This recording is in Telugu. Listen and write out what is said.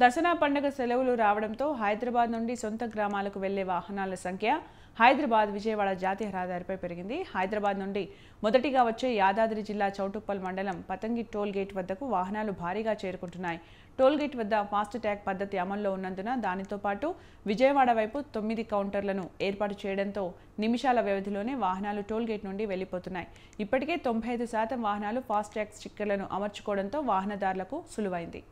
దసరా పండుగ సెలవులు రావడంతో హైదరాబాద్ నుండి సొంత గ్రామాలకు వెళ్లే వాహనాల సంఖ్య హైదరాబాద్ విజయవాడ జాతీయ రహదారిపై పెరిగింది హైదరాబాద్ నుండి మొదటిగా వచ్చే యాదాద్రి జిల్లా చౌటుప్పల్ మండలం పతంగి టోల్ గేట్ వద్దకు వాహనాలు భారీగా చేరుకుంటున్నాయి టోల్ గేట్ వద్ద ఫాస్ట్ ట్యాగ్ పద్ధతి అమల్లో ఉన్నందున దానితో పాటు విజయవాడ వైపు తొమ్మిది కౌంటర్లను ఏర్పాటు చేయడంతో నిమిషాల వ్యవధిలోనే వాహనాలు టోల్ గేట్ నుండి వెళ్లిపోతున్నాయి ఇప్పటికే తొంభై ఐదు శాతం వాహనాలు ఫాస్ట్ ట్యాగ్ స్టిక్కర్లను అమర్చుకోవడంతో వాహనదారులకు సులువైంది